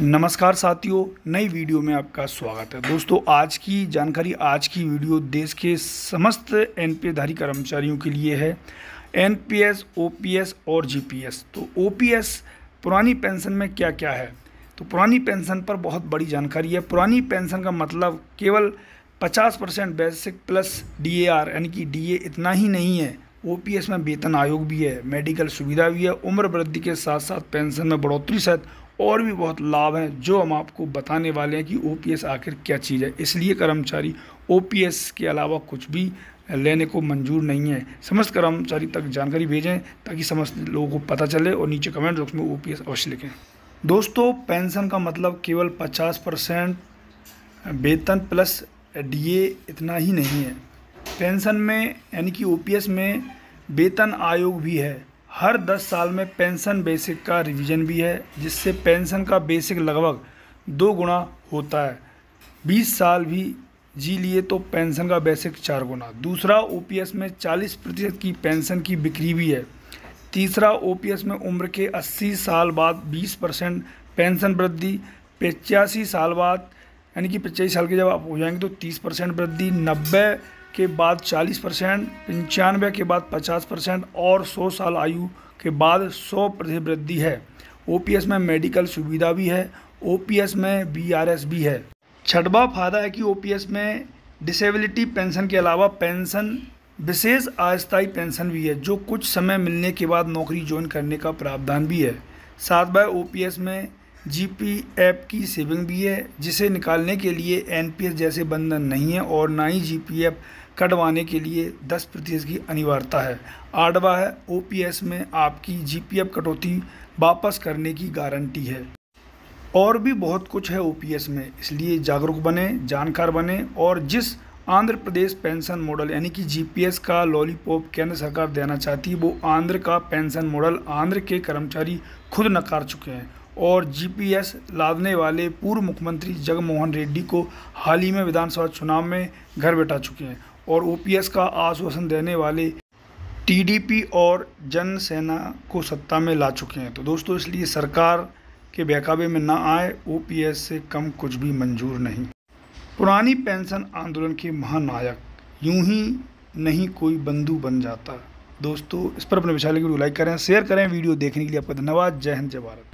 नमस्कार साथियों नई वीडियो में आपका स्वागत है दोस्तों आज की जानकारी आज की वीडियो देश के समस्त एनपीएधारी कर्मचारियों के लिए है एनपीएस ओपीएस और जीपीएस तो ओपीएस पुरानी पेंशन में क्या क्या है तो पुरानी पेंशन पर बहुत बड़ी जानकारी है पुरानी पेंशन का मतलब केवल 50 परसेंट बेसिक प्लस डी यानी कि डी इतना ही नहीं है ओ में वेतन आयोग भी है मेडिकल सुविधा भी है उम्र वृद्धि के साथ साथ पेंशन में बढ़ोतरी सहित और भी बहुत लाभ हैं जो हम आपको बताने वाले हैं कि ओ आखिर क्या चीज़ है इसलिए कर्मचारी ओ के अलावा कुछ भी लेने को मंजूर नहीं है समस्त कर्मचारी तक जानकारी भेजें ताकि समस्त लोगों को पता चले और नीचे कमेंट बॉक्स में ओ अवश्य लिखें दोस्तों पेंशन का मतलब केवल पचास परसेंट वेतन प्लस डी इतना ही नहीं है पेंशन में यानी कि ओ में वेतन आयोग भी है हर 10 साल में पेंशन बेसिक का रिवीजन भी है जिससे पेंशन का बेसिक लगभग दो गुना होता है 20 साल भी जी लिए तो पेंशन का बेसिक चार गुना दूसरा ओपीएस में 40 प्रतिशत की पेंशन की बिक्री भी है तीसरा ओपीएस में उम्र के 80 साल बाद 20 परसेंट पेंशन वृद्धि पचासी साल बाद यानी कि पचासी साल के जब आप हो जाएंगे तो तीस परसेंट वृद्धि नब्बे के बाद 40 परसेंट पंचानवे के बाद 50 परसेंट और 100 साल आयु के बाद 100 प्रतिशत वृद्धि है ओपीएस में मेडिकल सुविधा भी है ओपीएस में बीआरएस भी है छठवा फायदा है कि ओपीएस में डिसेबिलिटी पेंशन के अलावा पेंशन विशेष अस्थायी पेंशन भी है जो कुछ समय मिलने के बाद नौकरी ज्वाइन करने का प्रावधान भी है साथ वह ओ में जीपी ऐप की सेविंग भी है जिसे निकालने के लिए एनपीएस जैसे बंधन नहीं है और ना ही जीपी ऐप कटवाने के लिए 10 प्रतिशत की अनिवार्यता है आठवा है ओपीएस में आपकी जीपी ऐप कटौती वापस करने की गारंटी है और भी बहुत कुछ है ओपीएस में इसलिए जागरूक बने जानकार बने और जिस आंध्र प्रदेश पेंशन मॉडल यानी कि जीपीएस का लॉलीपॉप केंद्र सरकार देना चाहती है वो आंध्र का पेंशन मॉडल आंध्र के कर्मचारी खुद नकार चुके हैं और जीपीएस लादने वाले पूर्व मुख्यमंत्री जगनमोहन रेड्डी को हाल ही में विधानसभा चुनाव में घर बैठा चुके हैं और ओपीएस का आश्वासन देने वाले टीडीपी और जनसेना को सत्ता में ला चुके हैं तो दोस्तों इसलिए सरकार के बेकाबे में ना आए ओपीएस से कम कुछ भी मंजूर नहीं पुरानी पेंशन आंदोलन के महानायक यूं ही नहीं कोई बंधु बन जाता दोस्तों इस पर अपने विचार लाइक करें शेयर करें वीडियो देखने के लिए आपका धन्यवाद जय हिंद जय भारत